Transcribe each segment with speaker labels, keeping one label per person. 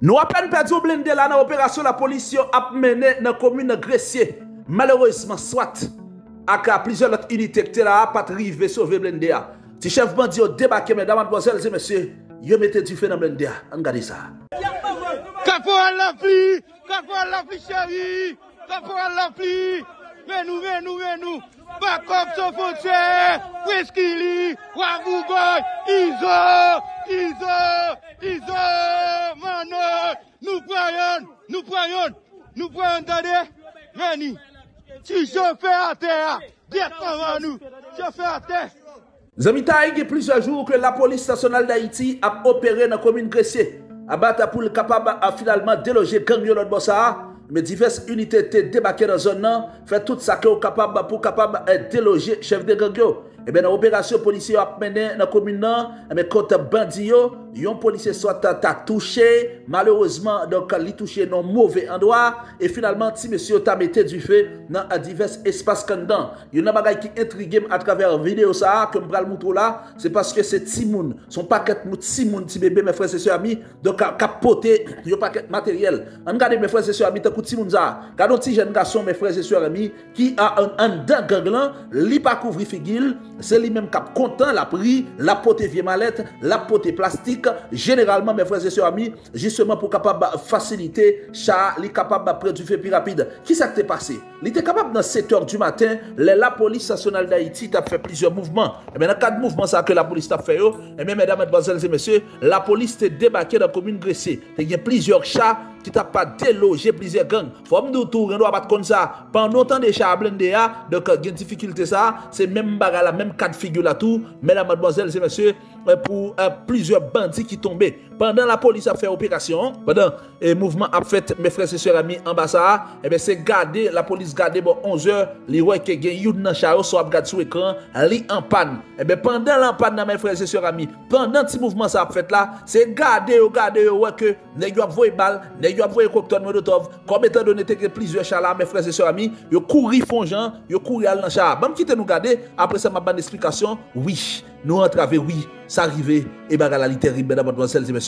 Speaker 1: Nou apen pe di ou blende la nan operasyon la polisyon ap mene nan komine gresye, maleroyseman swat, ak a plizyon lot initek te la ap patrive ve sove blende ya. Ti chef bandi ou debake men daman bozèl zi mese, yo mette di fè nan blende ya, an gade sa.
Speaker 2: Kako an la fi, kako an la fi chayi, kako an la fi, venou, venou, venou. Bakop so fonche, wiskili, wangu goy, izo, izo, izo, manon, nou pwayon, nou pwayon, nou pwayon dade, veni, si chefe a te, diya kama nou, chefe a te.
Speaker 1: Zamita ege pliswa jou kre la polis stasyonal da Iti ap operen akomine kresye, abat apoul kapab a finalman deloje kengyon odbosaha. me divers unitete debake nan zon nan, fe tout sa ke ou kapab apou kapab ente euh, loje chev de genk yo. Ebe nan operasyon polisi yo ap mene nan komine nan, ebe konta bandi yo, yon polisye swa ta touche malerouzman, don ka li touche non mouve andwa, e finalman ti mese yo ta mette di fe nan a divers espas kandan, yon nan bagay ki intrigye m atraver video sa, kèm pral moutro la se paske se timoun son paket mout simoun ti bebe mè frese se amy, don ka kapote yon paket materyel, an gade mè frese se amy ta koute simoun za, gado ti jen gason mè frese se amy, ki an an den ganglan, li pa kouvri figil se li men kap kontan la pri la pote vie malet, la pote plastik généralement, mes frères et sœurs amis, justement pour capable faciliter ça, les capable après du fait plus rapide. Qui ça t'est passé? Il était capable dans 7 heures du matin, la police nationale d'Haïti t'a fait plusieurs mouvements. Et eh bien, dans quatre mouvements, ça que la police t'a fait, oh. et eh bien, mesdames, et messieurs, la police t'est débarqué dans la commune Gressé. Il y a plusieurs chats qui t'a pas délogé plusieurs gangs. Faut me tour, comme ça. Pendant tant de chats à ah, donc, il y a une difficulté ça. C'est même la même quatre de là tout. Mesdames, mademoiselles et messieurs, pour euh, plusieurs bandits qui tombaient pendant la police a fait opération, pendant le mouvement a fait, mes frères et sœurs amis, ambassade, eh ben c'est gardé, la police gardé bon, 11 h les ouais, qui ont youd nan charo, soit ap sur écran, li en panne. Eh bien, pendant l'empanne, mes frères et sœurs amis, pendant ce mouvement ça a fait là, c'est gardé, oh, garder, oh, ouais, que, n'ayez pas voué voye n'ayez pas voué cocktail molotov, comme étant donné que plusieurs chala, mes frères et sœurs amis, yo couri fonjan, yo couri dans nan char. Bam, quitte nous garder, après ça, ma bonne explication, oui, nous entraver, oui, ça arrivait, et bah, la littérature, mesdames, mademoiselles et messieurs,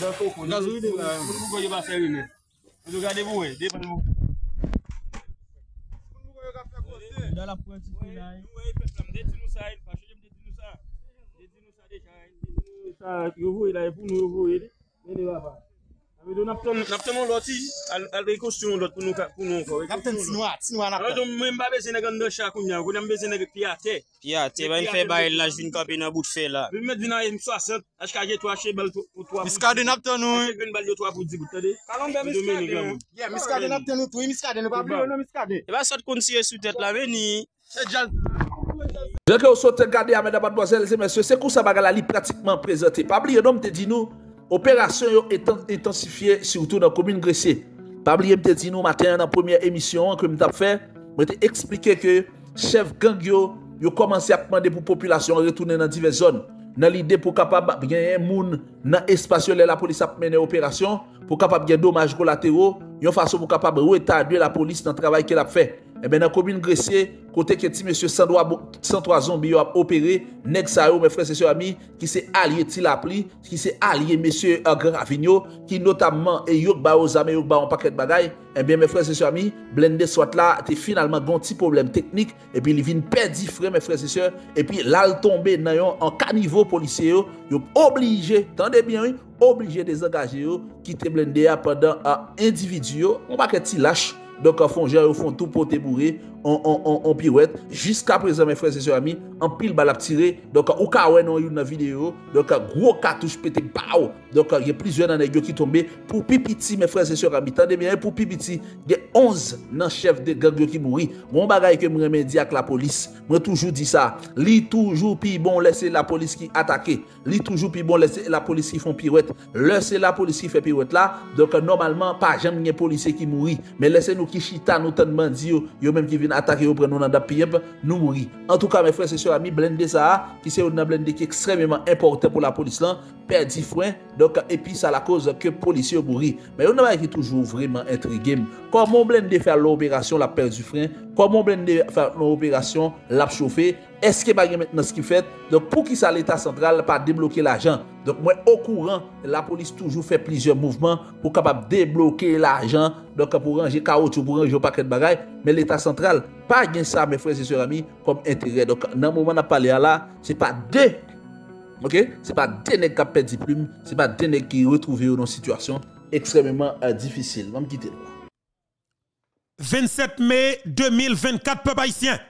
Speaker 2: Da koko! Nan zo id wou mi. Spong o drop yo bak vise men. Ve jou jade vouni. Depan nou. Spong o Nachtlago? Mou da la pwentipi la. Ou e pe ram deti nou sa in? R superstar t require R ayadwa tpouni yo i shou e dè. Geni ave an? Naptè moun loti, al rekosyon lot pou nou kon. Naptè moun sinwa, sinwa naptè. Mwen mba bezene ganda chakoun ya, mwen mba bezene piyate. Piyate, mwen fè baye laj din kapi nan bout fè eh la. Mwen mwen dina yon mswa sent, ajkaje to a chebel to a bout. Miskade naptè nou. Miskade naptè nou, miskade nou, miskade nou, miskade nou. E ba sot kon siye sou tèt la, veni.
Speaker 1: Jè kè ou sot te gade amè da batboazel se mè sè, se kousa baga la li pratikman prezote. Pabli, yon nom te di nou. Operasyon yo etansifiye Soutou nan komine Gresye Pabliye mte zinou matin nan pomiye emisyon Mwen te eksplike ke Chef Gangyo yo komanse apman De pou populasyon retounen nan dive zon Nan lide pou kapab gen yon moun Nan espasyon lè la polis apman Nan operasyon pou kapab gen domaj Golatero Yon fason mou kapab rewe ta adwe la polis nan travay ke lap fe. E ben nan komine gresye, kote ke ti monsye 103 an bi yo ap operi, neg sa yo monsye fransesyo ami, ki se alye ti la pli, ki se alye monsye agran euh, avinyo, ki notamman e eh, yonk ba yo zame, yonk ba yon paket bagay, e eh ben monsye fransesyo ami, blende swat la, te finalman ganti problem teknik, e pi li vin pedi fre monsye fransesyo, e pi lal tombe nan yon an kanivo polisye yo, yo oblige, tande bien yon, Oblije de zangaje yo... Ki te blende ya... Pendan a... Individu yo... Mba ke ti lache... Don ka fonje yo... Fon tou pote mboure... an pirouet. Jiska prezen men frez se surami, an pil balap tire do ka ou ka ouen nou yon na videyo do ka gwo katouche pete pa ou do ka yon plizwen nan e gyo ki tombe pou pipiti men frez se surami. Tande mwen pou pipiti gen onz nan chef de gang gyo ki mouri. Mwen bagay ke m remedi ak la polis. Mwen toujou di sa li toujou pi bon lese la polis ki atake. Li toujou pi bon lese la polis ki fon pirouet. Lese la polis ki fe pirouet la. Do ka normalman pa jen mwen polis se ki mouri. Men lese nou ki chita nou ten mandi yo. Yo men ki vina attaque au prénom dans nous mourir en tout cas mes frères et sœurs amis blende ça qui c'est blende qui est extrêmement important pour la police là du frein donc et puis ça la cause que policier mourir mais on a toujours vraiment intrigué comment blende faire l'opération la perte du frein comment blende faire l'opération l'a chauffer? Eske ba gen met nan skifet, pou ki sa l'Etat Sentral pa demlouke l'ajan. Mwen okouran, la polis toujou fè plizyon mouvman pou kapap demlouke l'ajan, pou rangi kaot, pou rangi jou paket bagay, men l'Etat Sentral pa gen sa, euh, men frèz et sèrami, kom entere. Nan mouman ap pale ala, se pa de, se pa de nek kapè di ploum, se pa de nek ki wè trouve yo nan situasyon ekstremèman difisil. Mwen mkite lwa. 27 mei 2024, pe bayisyen!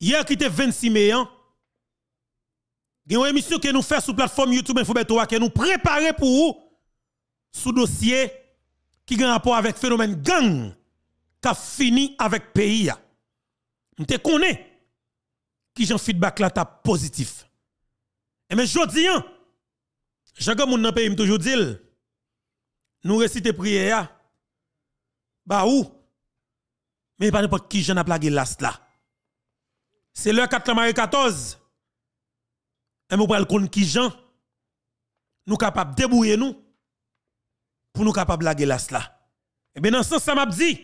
Speaker 2: Hier, qui était 26 mai, hein. Il y a une émission que nous faisons sur la plateforme YouTube Infobetoa que nous préparer pour vous sous dossier qui a rapport avec le phénomène gang qui a fini avec le pays. Nous hein. te connaissons qui j'en un feedback là t'a positif. Et eh, mais je dis, hein, dans le pays me toujours dit, nous réciter prière, bah ou, mais pas n'importe qui j'en a plagué là. là. C'est le 4 mai 14. Et nous prenons compte qui Jean nous capables de débrouiller nous pour nous capables de la là Et eh bien dans ce sens ça m'a dit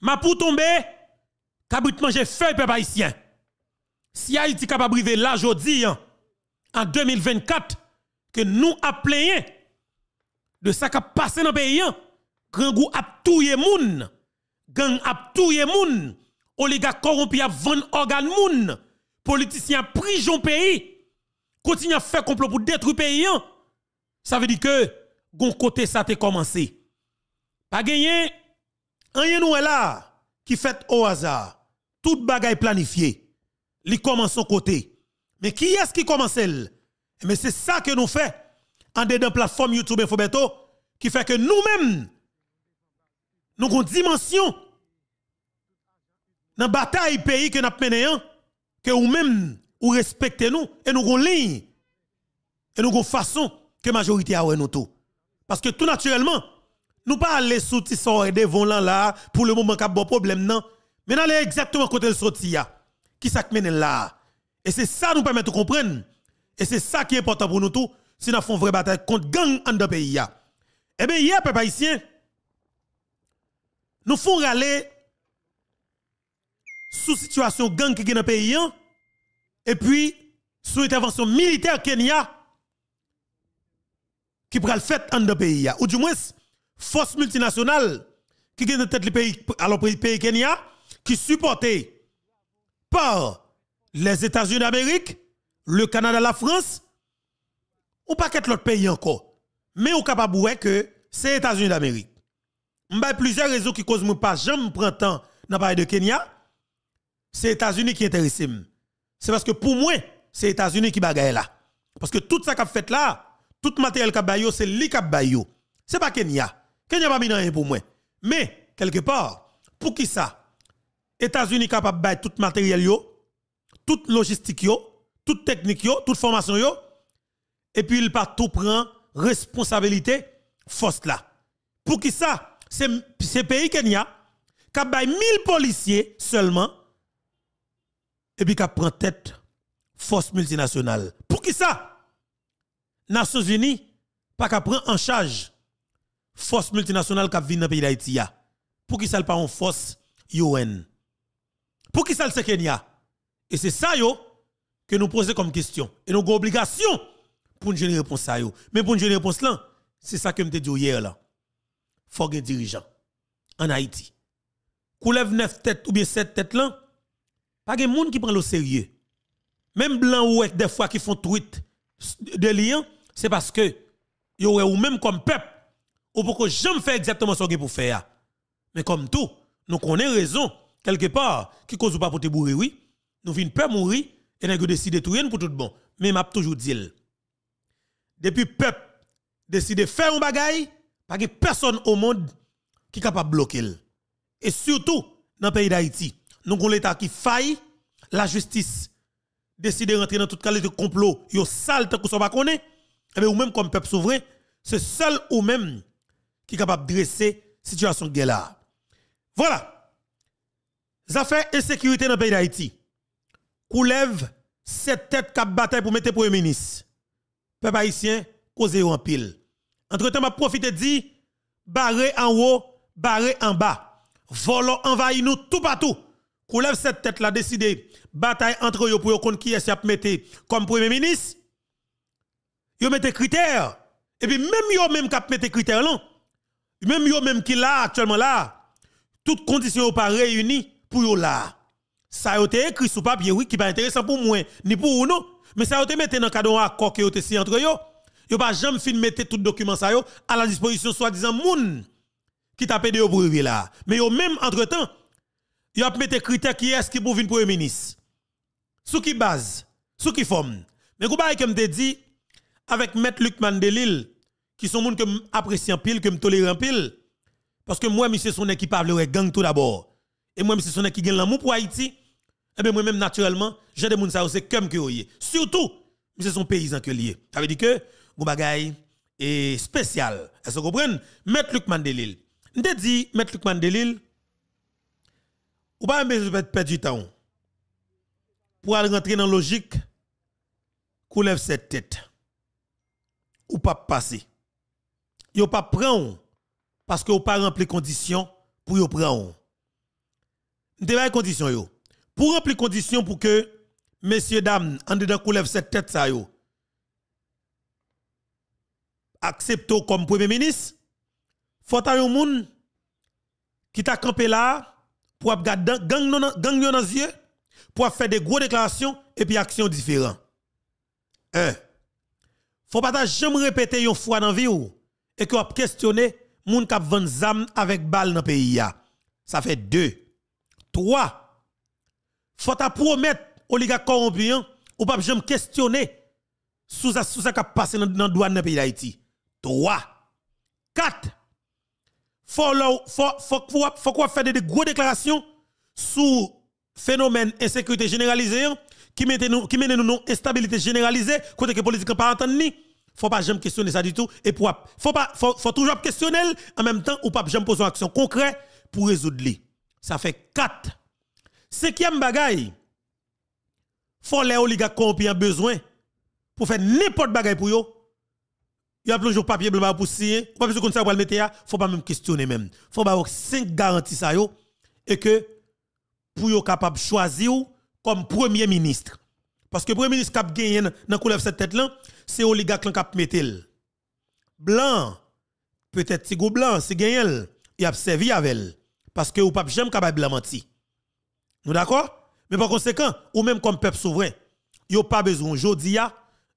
Speaker 2: m'a pour tomber cabrit manger feuille peuple haïtien. Si Haïti capable vivre là aujourd'hui hein, en 2024 que nous appelons de ça qui a passé dans le pays, hein, grand goût a tout moun, gang a touye moun, oligarque corrompu a vendre organ moun, pris prison pays, continue à faire complot pour détruire pays. Hein. Ça veut dire que, gon côté ça te commencé. Pas gagné, rien nous là, qui fait au hasard. Tout bagaille planifié. Li commence son côté. Mais qui est-ce qui commence Mais c'est ça que nous fait en dedans plateforme YouTube Infobeto qui fait que nous-mêmes, nous avons une dimension dans la bataille pays que nous menons, hein, que ou même ou respectez nous et nous avons ligne et nous avons façon que la majorité a nous tout. Parce que tout naturellement, nous pas aller sortir de devant là là pour le moment qu'a un problème non. Mais allons exactement côté le sorti Qui ça mené là Et c'est ça nous permet de comprendre. Et c'est ça qui est important pour nous tous si nous faisons une vraie bataille contre gang en de pays Eh bien hier peuple haïtien nous font aller sous situation gang qui est dans le pays, hein. et puis sous intervention militaire Kenya qui prend le fait dans le pays. Ou du moins, force multinationale qui est dans le pays, pays Kenya, qui supporté par les États-Unis d'Amérique, le Canada, la France, ou pas qu'être l'autre pays encore. Mais on capable que c'est les États-Unis d'Amérique. Il y plusieurs raisons qui causent que pas jamais prendre temps dans le pays de Kenya c'est États-Unis qui intéresse. C'est parce que pour moi, c'est États-Unis qui bagaille là. Parce que tout ça qu'a fait là, tout matériel qu'a c'est lui là. Ce C'est pas Kenya. Kenya pas mis rien pour moi. Mais quelque part, pour qui ça États-Unis capable bailler tout matériel yo, toute logistique yo, toute technique yo, toute formation et puis il pas tout prend responsabilité force là. Pour qui ça C'est pays Kenya qui a 1000 policiers seulement et puis qui prend tête force multinationale. Pour qui ça Nations Unies pas qu'à en charge force multinationale qui vient dans le pays d'Haïti. Pour qui ça pas en force UN Pour qui ça le Kenya Et c'est ça yo que nous posons comme question. Et nous avons obligation pour nous donner une réponse à yo. Mais pour nous donner une réponse là, c'est ça que je dit hier là. Faut un dirigeant en Haïti. Coulève neuf têtes ou bien sept têtes là, pas de monde qui prend le sérieux. Même blanc ou des fois qui font tweet de lien, c'est parce que yo ou même comme peuple ou pourquoi que jamais faire exactement ce que pour faire. Mais comme tout, nous connaissons raison quelque part qui cause ou pas pour te bourrer oui, nous vînons peur mourir et nous décidé tout pour tout bon. Mais m'a toujours dit depuis peuple décide de faire un bagay, pas que personne au monde qui est capable de bloquer. Et surtout dans le pays d'Haïti nous avons l'État qui faille, la justice décide de rentrer dans toute qualité de complot, yo sale tant que ne pas connaît. Et ou même comme peuple souverain, c'est seul ou même qui est capable de dresser la situation de guerre Voilà. Les affaires sécurité dans le pays d'Haïti. Koulève, cette tête qui bataille pour mettre premier ministre. Peuple haïtien, causez en pile. Entre-temps, m'a profite de dire, barré en haut, barré en bas. Volons, envahit nous tout partout lève cette tête là décider... bataille entre eux pour contre qui est a mettre comme premier ministre. Yo mettez critères et puis même yo même mettent mettez critères là. Même yo même qui là actuellement là toutes conditions pas réunies pour yo là. Ça a été écrit sur papier oui qui pas intéressant pour moi ni pour vous mais ça a été mis dans cadre accord qui été signé entre yo. Yo pas jamais fin mettre tout document ça yo à la disposition soi-disant moun qui tapait de yo pour là. Mais yo même entre-temps y a mis critères qui est-ce qui pour venir le ministre. Sous qui base, sous qui forme. Mais comment que te dit avec M. Luc Mandelil qui sont gens que j'apprécie un pile, que je tolère pile parce que moi M. son qui parle de gang tout d'abord et moi M. son qui gagne l'amour pour Haïti et eh bien moi même naturellement j'ai des gens ça c'est comme que oyé. Surtout M. son paysan que lié. Ça veut dire que vous bagaille est spécial. Est-ce que vous comprenez M. Luc Mandelil. te dit M. Luc Mandelil ou pas besoin de perdre du temps. Pour aller rentrer dans la logique, lève cette tête. Ou pas passer. Yo pas prendre parce que ou pas rempli conditions pour yo prendre. les conditions yo. Pour remplir conditions pour que messieurs dames en dedans lève cette tête ça yo. comme premier ministre, faut un monde qui t'a campé là pour avoir gang gang dans les yeux, pour faire des gros déclarations et puis actions différentes. Un. Faut pas jamais répéter une fois dans vie et que vous questionnez moun vendu des zam avec balles dans pays Ça fait deux. Trois. Faut ta aux oligarque corrompu ou pas jamais questionner sous ça sous qui passe dans dans douane pays d'Haïti. Trois. Quatre faut faut faire des gros déclarations sur phénomène insécurité généralisée hein, qui mène nous qui mène nous non instabilité généralisée côté que politique pas entendre ni faut pas jamais questionner ça du tout et pour faut pas faut, toujours questionner en même temps ou pas jamais poser une action concrète pour résoudre les. ça fait 4 cinquième bagaille faut les oligarques ont besoin pour faire n'importe bagaille pour eux il y a plusieurs papiers papier blanc pour signer, pas besoin comme ça pour le mettre faut pas même questionner même. Faut avoir cinq garanties ça et que pour yo capable choisir comme premier ministre. Parce que premier ministre cap gagné dans couleur cette tête là, c'est oligarque cap mettel. Blanc peut-être si go blanc, c'est gagné, il a servi avec parce que ou pas jamais capable de mentir. Nous d'accord Mais par conséquent, ou même comme peuple souverain, yo pas besoin jodi Vous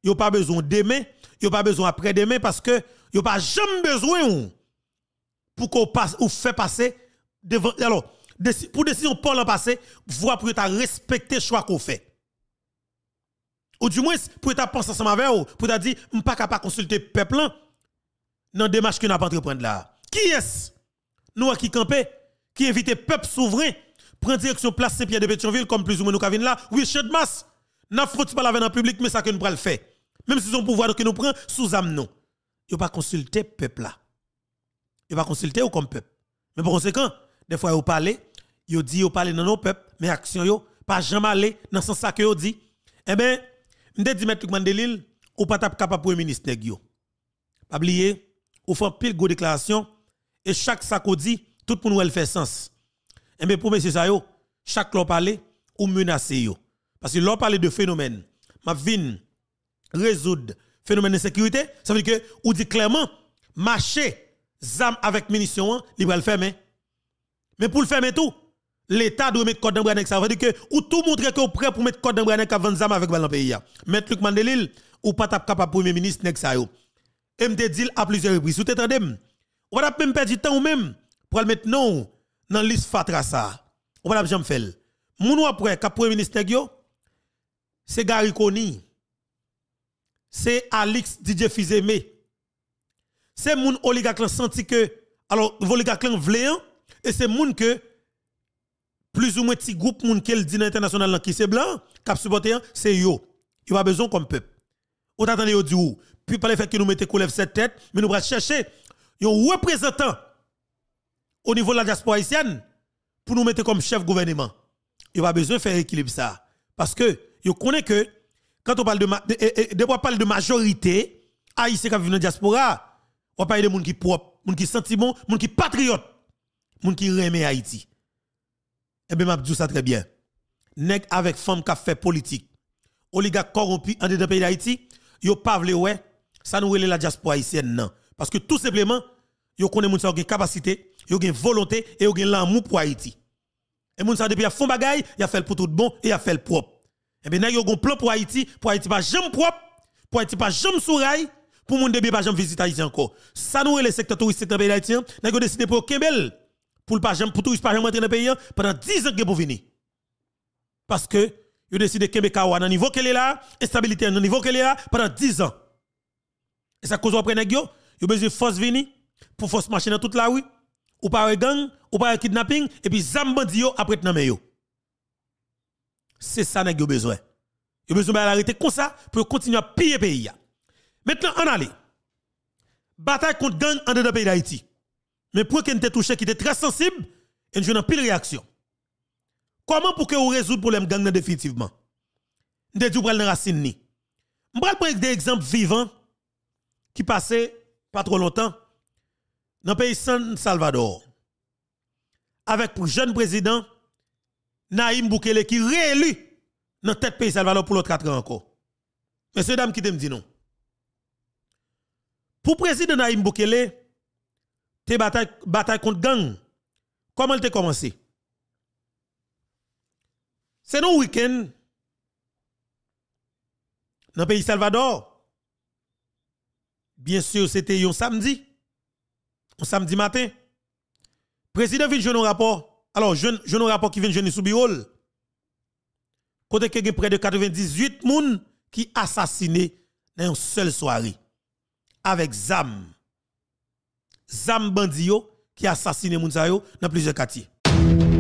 Speaker 2: yo pas besoin demain a pas besoin après-demain parce que a pas jamais besoin pour qu'on passe ou fait passer devant alors pour décision pas l'an passé, voir pour ta respecter choix qu'on fait. Ou du moins pour ta penser ensemble avec ou pour ta dire on pas capable consulter peuple dans démarche que n'a pas entreprendre là. Qui est-ce nous qui camper qui invite peuple souverain prendre direction place Saint-Pierre de Pétionville comme plus ou moins nous là, oui, de masse. N'a pas la veine en public mais ça que nous pral fait. Même si son pouvoir que nous prend, sous amnon, non. Il pas consulter peuple là. Il pas consulter comme peuple. Mais par conséquent, des fois vous parlez, Il dit vous parlez dans nos peuples, mais action yo pas jamais aller dans sens sac que dit. Eh bien, m'dé dit mettre Mandelil ou pas tap capable premier ministre nèg yo. Pas oublier, ou fait pile go déclaration et chaque sac dit tout pour nous elle fait sens. Eh bien pour monsieur ça chaque l'on parler ou menacer yo. Parce que l'on parle de phénomène, m'a vine résoudre le phénomène de sécurité, ça veut dire que, ou dit clairement, marché, zam avec munitions, hein, il va le fermer. Mais pour le fermer tout, l'État doit mettre code dans ça veut dire que, ou tout montrer qu'on est prêt pour mettre code dans avec zam avec le pays. Hein. Mettre Luc Mandelil, ou pas tap capable premier ministre, nek ça yo. Et me dit à plusieurs reprises, ou t'entendez, même perdre du temps ou même, pour le mettre non, dans liste fatra ça. Ou pas jamais faire. Mounou après, cap premier ministre, c'est Gary Connie c'est Alix DJ Fizeme. C'est moun oligarque senti que alors oligarque vléant et c'est moun que plus ou moins petit groupe moun qui le dîner international qui c'est blanc cap supporter c'est yo. Il a besoin comme peuple. On t'attend yo di ou. Puis par le fait que nous mettez lève cette tête, mais nous va chercher un représentant au niveau de la diaspora haïtienne pour nous mettre comme chef gouvernement. Il a besoin faire équilibre ça parce que yo connaît que quand on parle de, de, parle de majorité, Haïti qui vivent dans la diaspora, on parle de monde qui propre, monde qui senti bon, monde qui patriote, monde qui aime Haïti. Eh bien, je dis ça très bien. Nèg avec femme qui fait politique, oligarque corrompus en dedans pays d'Haïti, yo pas vle ouais, ça nous la diaspora haïtienne non. Parce que tout simplement, yo connaît moun sa une capacité, yo une volonté et yo gen l'amour pour Haïti. Et moun sa depuis a fond bagay, y a fait le pour tout bon et y a fait le propre. Et eh bien, il y a un plan pour Haïti, pour Haïti pas jambes propre, pour Haïti pas jambes sourail, pour monde de pas visite visiter Haïti encore. Ça nous le secteur touristique dans le pays haïtien, a décidé pour Kembel pour pas jam, pour touriste pas jam rentre dans le pays pendant 10 ans que vous venir. Parce que il décidé Kembel Kawa dans niveau qu'elle est là, instabilité dans niveau qu'elle est là pendant 10 ans. Et ça cause après nèg yo, yo besoin force venir pour force marcher dans toute la rue ou par gang ou par kidnapping et puis Zambadio bandi après nan yo c'est ça que vous besoin. Vous besoin d'arrêter comme ça pour continuer à piller le pays. Maintenant, on allait. Bataille contre gang en dedans pays d'Haïti. Mais pour qu'on était touché, qui était très sensible, et je n'ai de réaction. Comment pour que vous résoudre le problème gang définitivement? Nous avons prendre la racine Je vais prendre des exemples vivants qui passaient pas trop longtemps dans le pays San Salvador. Avec pour jeune président, Naïm Boukele qui réélu dans tête pays Salvador pour l'autre 4 ans encore. Messieurs, dame qui te dit non? Pour président Naïm Boukele, tes batailles bataille contre gang, comment elle commencé? C'est non week-end dans le pays Salvador. Bien sûr, c'était un samedi, un samedi matin. Président vient jouer rapport alors, je jeune rapport qui vient de sous Biol. Côté que près de 98 moun qui assassiné dans une seule soirée. Avec Zam. Zam Bandio qui assassiné moun dans plusieurs quartiers.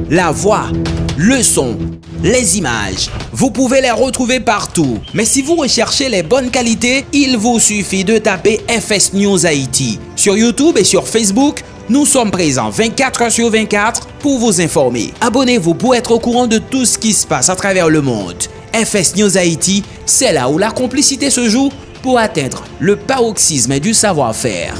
Speaker 1: La voix, le son, les images, vous pouvez les retrouver partout. Mais si vous recherchez les bonnes qualités, il vous suffit de taper FS News Haïti. Sur YouTube et sur Facebook, nous sommes présents 24 heures sur 24 pour vous informer. Abonnez-vous pour être au courant de tout ce qui se passe à travers le monde. FS News Haïti, c'est là où la
Speaker 2: complicité se joue pour atteindre le paroxysme du savoir-faire.